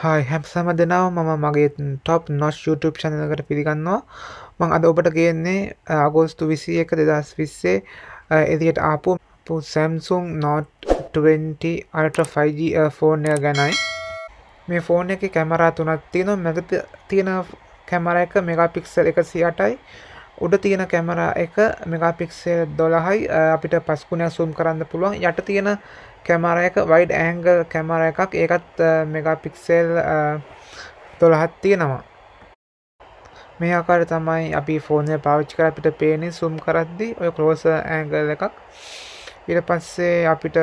හයි හැම්සම දෙනාව මම මගේ top නොස් YouTube චනකට පිළිගන්නවා මං අද ඔබට කියන්නේ අගෝස්තු විසි එක දෙදස් විස්සේ එදිට ආපු සැම්සුම් නොට් 20 අල්ට 5G ෆෝර්නය ගැනයි මේ ෆෝන එක කැමරා තුනත් තියෙන මැග තියෙන කැමර එක මෙගපික්සල් එක සියටයි උඩ තියෙන කැමරා එක මෙගපික්සල් දොළහයි අපිට පස්කුණයක් සුම් කරන්න පුළුවන් යට තියෙන කැමර එක වයිඩ් ඇංගල් කැමර එකක් ඒකත් මෙගා පික්සෙල් තොළහත් තියෙනවා මේ ආකාර තමයි අපි ෆෝනය පාවිච්චි කර අපිට පේනි සුම් කරද්දි ඔය කලෝස ඇංගල් එකක් ඊට පස්සේ අපිට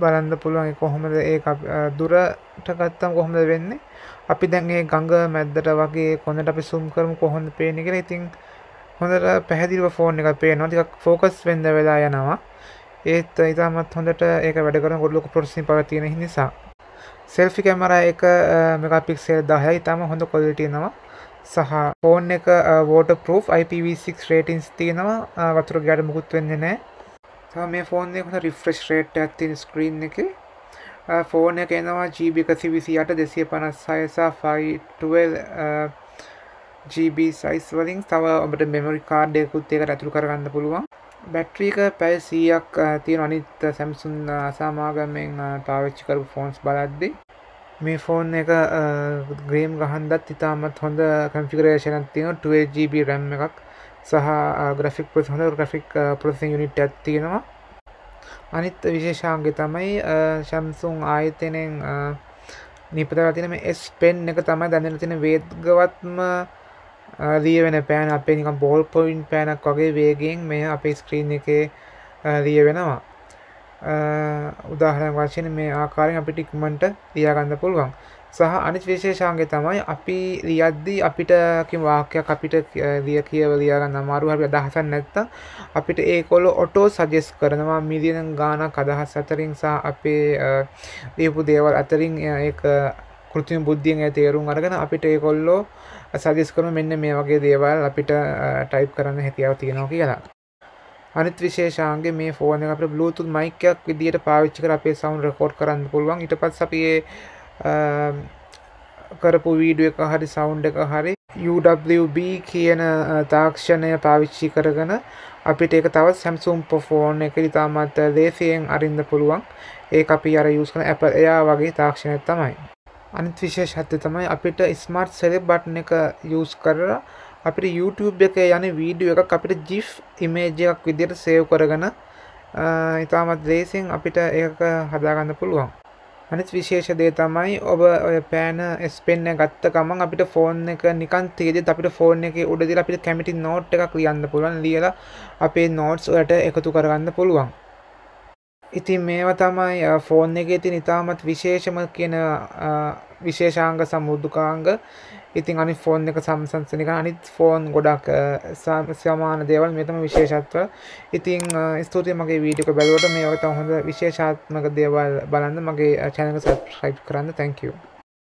බලන්න පුළුවන් කොහොමද ඒ දුරට ගත්තම් කොහොමද වෙන්නේ අපි දැන් ඒ ගඟ මැද්දට වගේ කොඳට අපි සුම් කරමු කොහොඳ පේන කියලා ඉතින් හොඳට පැහැදිලිව ෆෝන් එක පේනවා ටිකක් ෆෝකස් වෙන්න වෙලා යනවා ඒත් ඉතාමත් හොඳට ඒක වැඩකර ගොඩලොක පොටසින් පවතියෙන නිසා සෙල්ෆි කැමර එක මෙකපික් සෙල් දහය ඉතාම හොඳ කොලිටයනවා සහ පෝන් එක වෝට පරෝ් IPV6 රේටින්ස් තියෙනවා වතුර ගැඩ මුකුත් වෙන්න නෑ මේ ෆෝන් එක හොඳ රිෆ්‍රෙස් රේට් ඇත්තින ස්ක්‍රීන් එක ෆෝන එක එනවා ජීබි එකසි විසියට දෙසිය පනස්සායසා ෆයිටල් ජීබ සයිස් වලින් තව ඔබට මෙමරි කාඩ්යකුත් එකට ඇතුරු කරගන්න පුළුවන් බැට්‍රීක පැය සීයක් තියෙන අනිත් සැම්සුන් අසාමාගමෙන් පාවිච්චි කරපු ෆෝන්ස් බලද්දි මේ ෆෝන් එක ග්‍රේම් ගහන්දත් ඉතාමත් හොඳ කන්ෆිගරේෂනක් තියෙන 2GB රැම් එකක් සහ ග්‍රෆික් පොස් හොඳ ග්‍රෆික් පොසින් යුනිට් ඇත් තියෙනවා අනිත් විශේෂාන්ගේ තමයි ශම්සුන් ආයතනෙන් නිපදලා තින මේ එස් පෙන් එක තමයි දැනෙන තින වේදගවත්ම රිය වෙන පෑන් අපේ නිකම් බෝල් පොයින්් පෑනක් වගේ වේගෙන් මේ අපේ ස්ක්‍රීන් එක රිය වෙනවා උදාහරණ වශයෙන් මේ ආකාරෙන් අපිට ඉක්මන්ට රියාගන්න පුළුවන් සහ අනිත් විශේෂාන්ගේ තමයි අපි රියද්දී අපිටකින් වාක්‍යයක් අපිට දිය කියව ලියගන්න අමාරු අපි අදහසක් නැත්තම් අපිට ඒකොල්ල ඔටෝ සජෙස් කරනවා මිලියන ගානක් අදහස් අතරින් සහ අපේ දීපු දේවල් අතරින් ඒක කෘතිම බුද්ධියෙන් ඇ තේරුම් අරගෙන අපිට ඒකොල්ලෝ සදිස් කරම මෙන්න මේ වගේ දේවල් අපිට ටයිප් කරන්න හැකියාව තියෙනවා කියලා අනිත් විශේෂාන්ගේ මේ ෆෝන අප බලුතු මයිකයක් විදිට පාවිච්චි කර අපේ සවන් රකෝඩ් කරන්න පුළුවන් ඉට පත් අපේ කරපු වීඩුව එක හරි සෞන්් එක හරි UWB කියන තාක්ෂණය පාවිච්චි කරගන අපිට එක තවත් සැම්සුම් පොෆෝන් එක ඉතාමත් දේශයෙන් අරින්ද පුළුවන් ඒ අපි අර යුස් කන ඇප එයා වගේ තාක්ෂණයක් තමයි අනිත් විශේෂත්ය තමයි අපිට ස්මර්ට් සෙලෙ බට්න එක යස් කරලා අපිට YouTube එක යන වීඩියෝ එකක් අපිට ජිෆ් ඉමේජයක් විදියට සේව් කරගන ඉතාමත් දේසින් අපිට ඒක හදාගන්න පුළුවන් අනිත් විශේෂ දේ තමයි ඔබ ඔය පෑන ස්පෙන්න ගත්ත ගමන් අපිට ෆෝන් එක නිකන් තියදෙත් අපිට ෆෝන් එක උඩදිලා අපිට කැමිටි නෝට් එකක් ලියන්න පුළුවන් ලියලා අපේ නෝට්ස් ඔයට එකතු කරගන්න පුළුවන් ඉතින් මේව තමයි ෆෝන් එක ඉතින් ඉතාමත් විශේෂම කියන විශේෂාංග සමුද්දුකාංග ඉතින් අනි ෆෝන් එක සම්සංසනික අනිත් ෆෝන් ගොඩක් සමාන දේවල් මෙතම විශේෂත්ව ඉතින් ස්තුතියි මගේ වීඩියක බැලුවට මේ වත හොඳ විශේෂාත්මක දේවල් බලන්න මගේ චැනක සබ්ස්ක්‍රයිබ් කරන්න තැංකවූ